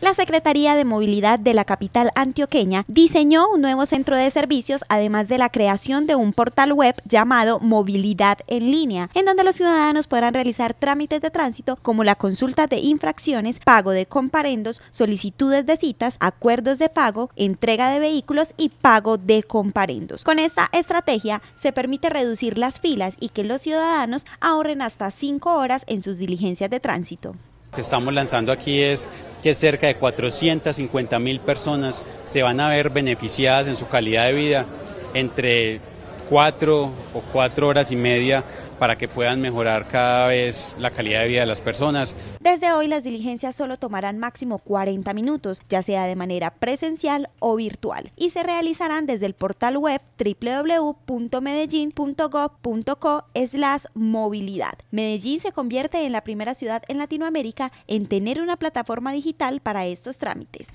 La Secretaría de Movilidad de la capital antioqueña diseñó un nuevo centro de servicios, además de la creación de un portal web llamado Movilidad en línea, en donde los ciudadanos podrán realizar trámites de tránsito como la consulta de infracciones, pago de comparendos, solicitudes de citas, acuerdos de pago, entrega de vehículos y pago de comparendos. Con esta estrategia se permite reducir las filas y que los ciudadanos ahorren hasta 5 horas en sus diligencias de tránsito que estamos lanzando aquí es que cerca de 450 mil personas se van a ver beneficiadas en su calidad de vida entre cuatro o cuatro horas y media para que puedan mejorar cada vez la calidad de vida de las personas. Desde hoy las diligencias solo tomarán máximo 40 minutos, ya sea de manera presencial o virtual, y se realizarán desde el portal web www.medellin.gov.co movilidad. Medellín se convierte en la primera ciudad en Latinoamérica en tener una plataforma digital para estos trámites.